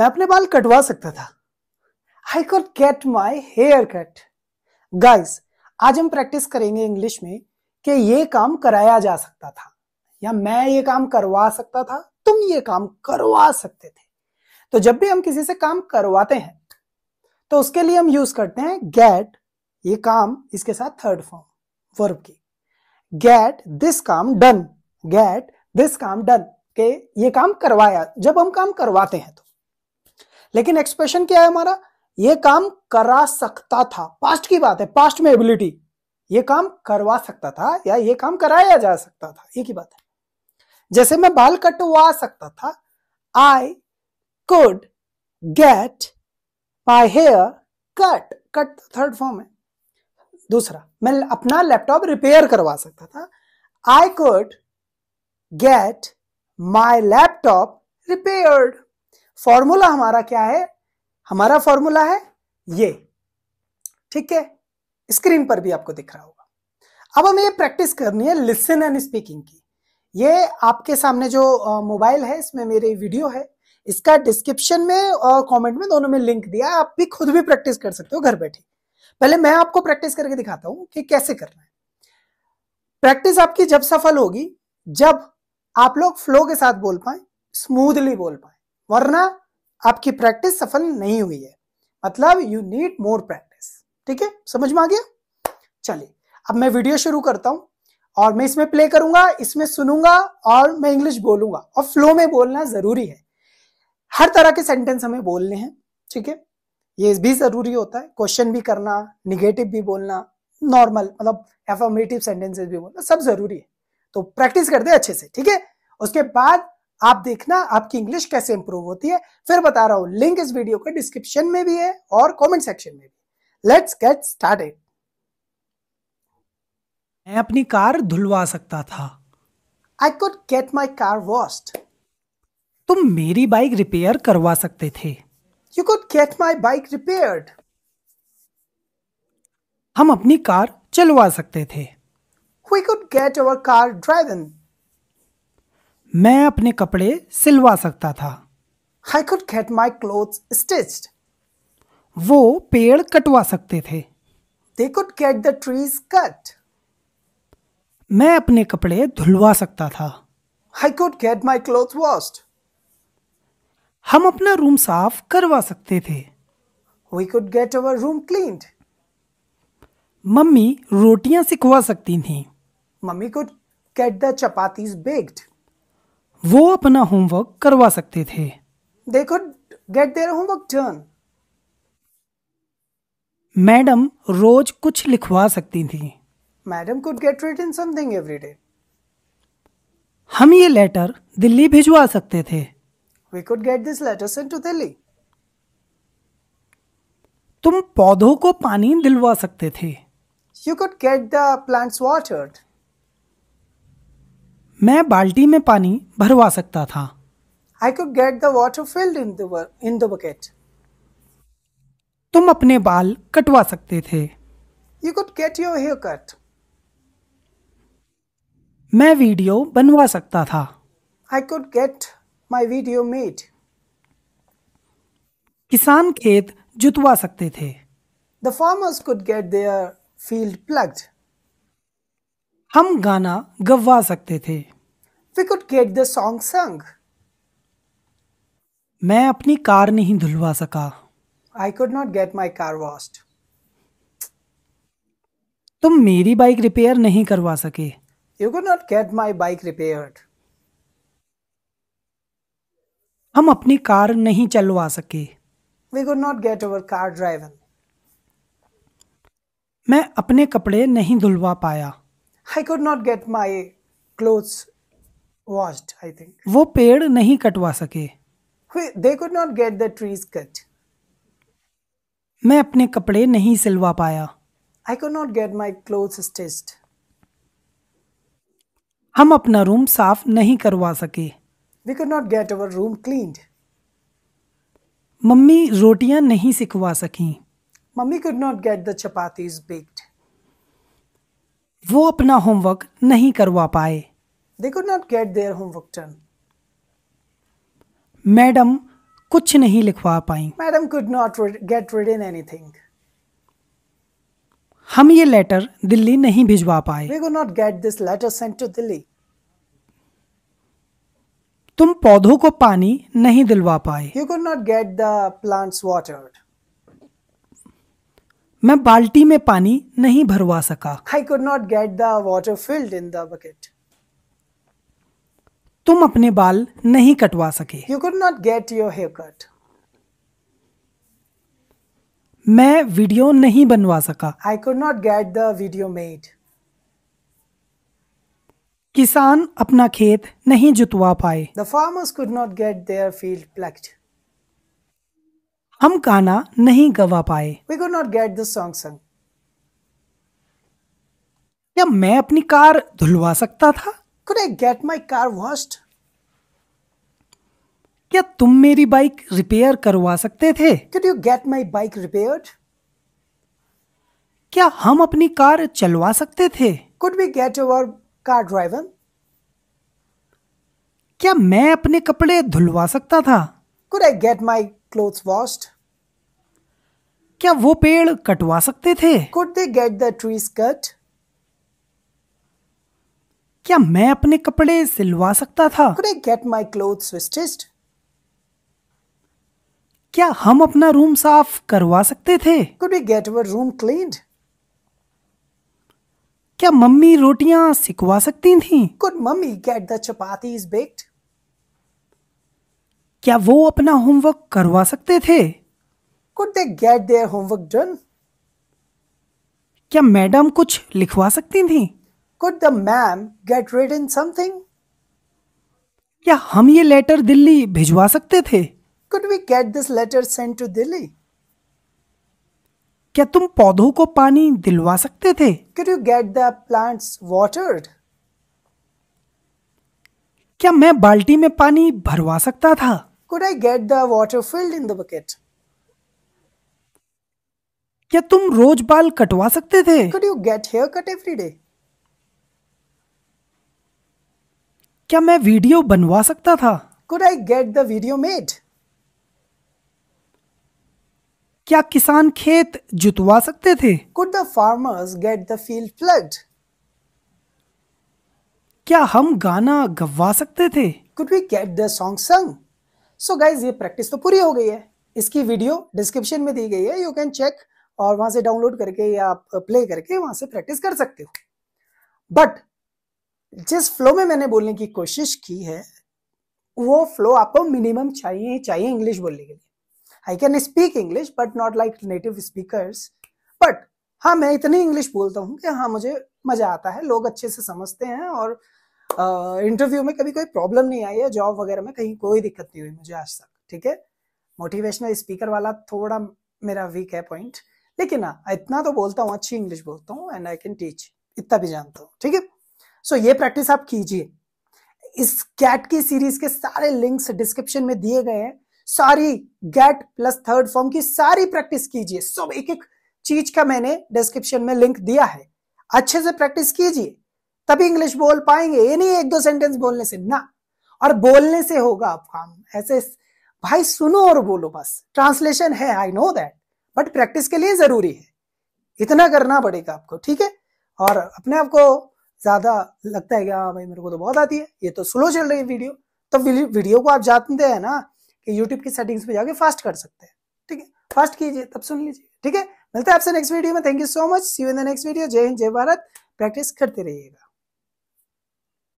मैं अपने बाल कटवा सकता था I could get my hair cut guys आज हम प्रैक्टिस करेंगे इंग्लिश में कि ये काम कराया जा सकता था या मैं ये काम करवा सकता था तुम ये काम करवा सकते थे तो जब भी हम किसी से काम करवाते हैं तो उसके लिए हम यूज करते हैं गेट ये काम इसके साथ थर्ड फॉर्म वर्ब की गेट दिस काम डन गेट दिस काम डन के ये काम करवाया जब हम काम करवाते हैं तो लेकिन एक्सप्रेशन क्या है हमारा ये काम करा सकता था पास्ट की बात है पास्ट में एबिलिटी ये काम करवा सकता था या ये काम कराया जा सकता था एक की बात है जैसे मैं बाल कटवा सकता था I could get my hair cut cut third form है दूसरा मैं अपना लैपटॉप रिपेयर करवा सकता था I could get my laptop repaired formula हमारा क्या है हमारा फॉर्मूला है ये ठीक है स्क्रीन पर भी आपको दिख रहा होगा अब हमें ये प्रैक्टिस करनी है लिसन एंड स्पीकिंग की ये आपके सामने जो मोबाइल है इसमें मेरी वीडियो है इसका डिस्क्रिप्शन में और कमेंट में दोनों में लिंक दिया आप भी खुद भी प्रैक्टिस कर सकते हो घर बैठे पहले मैं आपको प्रैक्टिस करके दिखाता हूं कि कैसे करना है प्रैक्टिस आपकी जब सफल होगी जब आप लोग फ्लो के साथ बोल पाए स्मूथली बोल पाए वरना आपकी प्रैक्टिस सफल नहीं हुई है मतलब यू नीड मोर प्रैक्टिस ठीक है समझ में आ गया चलिए अब मैं वीडियो शुरू करता हूं और मैं इसमें प्ले करूंगा इसमें सुनूंगा और मैं इंग्लिश बोलूंगा और फ्लो में बोलना जरूरी है हर तरह के सेंटेंस हमें बोलने हैं ठीक है ये भी जरूरी होता है क्वेश्चन भी करना निगेटिव भी बोलना नॉर्मल मतलब एफर्मेटिव सेंटेंसेस भी बोलना सब जरूरी है तो प्रैक्टिस कर दे अच्छे से ठीक है उसके बाद आप देखना आपकी इंग्लिश कैसे इंप्रूव होती है फिर बता रहा हूं लिंक इस वीडियो के डिस्क्रिप्शन में भी है और कमेंट सेक्शन में भी लेट्स गेट स्टार्टेड मैं अपनी कार धुलवा सकता था I could get my car washed तुम मेरी बाइक रिपेयर करवा सकते थे you could get my bike repair हम अपनी कार चलवा सकते थे we could get our car driven मैं अपने कपड़े सिलवा सकता था I could get my cloth stitch वो पेड़ कटवा सकते थे they could get the trees cut मैं अपने कपड़े धुलवा सकता था I could get my cloth वॉस्ट हम अपना रूम साफ करवा सकते थे we could get our room clean मम्मी रोटियां सिखवा सकती थी mummy could get the chapatis baked वो अपना होमवर्क करवा सकते थे they could get their homework done madam रोज कुछ लिखवा सकती थी madam could get written something every day हम ये लेटर दिल्ली भिजवा सकते थे we could get this letter sent to Delhi तुम पौधों को पानी दिलवा सकते थे you could get the plants watered मैं बाल्टी में पानी भरवा सकता था I could get the water filled in the in the bucket तुम अपने बाल कटवा सकते थे you could get your hair cut मैं वीडियो बनवा सकता था I could get my video made किसान खेत जुतवा सकते थे the farmers could get their field plugged हम गाना गवा सकते थे we could get the song संग मैं अपनी कार नहीं धुलवा सका I could not get my car washed तुम मेरी बाइक रिपेयर नहीं करवा सके you could not get my bike repair हम अपनी कार नहीं चलवा सके we could not get our car driver मैं अपने कपड़े नहीं धुलवा पाया I could not get my clothes washed I think वो पेड़ नहीं कटवा सके they could not get the trees cut मैं अपने कपड़े नहीं सिलवा पाया I could not get my cloth stitched हम अपना रूम साफ नहीं करवा सके we could not get our room clean मम्मी रोटियां नहीं सिखवा सकी mummy could not get the chapatis bake वो अपना होमवर्क नहीं करवा पाए they could not get their homework done madam कुछ नहीं लिखवा पाई madam could not get written anything हम ये लेटर दिल्ली नहीं भिजवा पाए we could not get this letter sent to Delhi तुम पौधों को पानी नहीं दिलवा पाए you could not get the plants watered मैं बाल्टी में पानी नहीं भरवा सका I could not get the water filled in the bucket तुम अपने बाल नहीं कटवा सके you could not get your hair cut मैं वीडियो नहीं बनवा सका I could not get the video made किसान अपना खेत नहीं जुतवा पाए the farmers could not get their field plucked हम गाना नहीं गवा पाए we not get this song sung क्या मैं अपनी कार धुलवा सकता था could I get my car washed क्या तुम मेरी बाइक रिपेयर करवा सकते थे could you get my bike repair क्या हम अपनी कार चलवा सकते थे could we get our car driver क्या मैं अपने कपड़े धुलवा सकता था could I get my clothes washed क्या वो पेड़ कटवा सकते थे could they get the trees cut क्या मैं अपने कपड़े सिलवा सकता था could i get my clothes stitched क्या हम अपना रूम साफ करवा सकते थे could we get our room cleaned क्या मम्मी रोटियां सिकवा सकती थीं could mummy get the chapatis baked क्या वो अपना होमवर्क करवा सकते थे could they get their homework done क्या मैडम कुछ लिखवा सकती थी could the ma'am get written something क्या हम ये लेटर दिल्ली भिजवा सकते थे could we get this letter send to Delhi क्या तुम पौधों को पानी दिलवा सकते थे could you get the plants watered क्या मैं बाल्टी में पानी भरवा सकता था could I get the water filled in the bucket? क्या तुम रोज बाल कटवा सकते थे Could you get hair cut every day? क्या मैं वीडियो बनवा सकता था Could I get the video made? क्या किसान खेत जुतवा सकते थे Could the farmers get the field plugged? क्या हम गाना गवा सकते थे Could we get the song sung? So guys ये प्रैक्टिस तो पूरी हो गई है इसकी वीडियो डिस्क्रिप्शन में दी गई है यू कैन चेक और वहां से डाउनलोड करके या आप प्ले करके वहां से प्रैक्टिस कर सकते हो बट जिस फ्लो में मैंने बोलने की कोशिश की है वो फ्लो आपको मिनिमम चाहिए ही चाहिए इंग्लिश बोलने के लिए I can speak English but not like native speakers but हाँ मैं इतनी इंग्लिश बोलता हूँ कि हाँ मुझे मजा आता है लोग अच्छे से समझते हैं और इंटरव्यू में कभी कोई प्रॉब्लम नहीं आई है जॉब वगैरह में कहीं कोई दिक्कत नहीं हुई मुझे आज तक ठीक है मोटिवेशनल स्पीकर वाला थोड़ा मेरा वीक है पॉइंट लेकिन हाँ, इतना तो बोलता हूँ अच्छी इंग्लिश बोलता हूँ एंड आई कैन टीच इतना भी जानता हूँ ठीक है सो ये प्रैक्टिस आप कीजिए इस कैट की सीरीज के सारे लिंक्स डिस्क्रिप्शन में दिए गए हैं सारी गैट प्लस थर्ड फॉर्म की सारी प्रैक्टिस कीजिए सब एक एक चीज का मैंने डिस्क्रिप्शन में लिंक दिया है अच्छे से प्रैक्टिस कीजिए तभी इंग्लिश बोल पाएंगे ये नहीं एक दो सेंटेंस बोलने से ना और बोलने से होगा आप काम ऐसे भाई सुनो और बोलो बस ट्रांसलेशन है I know that but practice के लिए जरूरी है इतना करना पड़ेगा आपको ठीक है और अपने आप को ज्यादा लगता है कि हाँ भाई मेरे को तो बहुत आती है ये तो स्लो चल रही है वीडियो तो वीडियो को आप जानते हैं ना कि यूट्यूब की सेटिंग्स में जाके फास्ट कर सकते हैं ठीक है फास्ट कीजिए तब सुन लीजिए ठीक है मिलते हैं आपसे नेक्स्ट वीडियो में thank you so much see you in the next video जय हिंद जय भारत प्रैक्टिस करते रहिएगा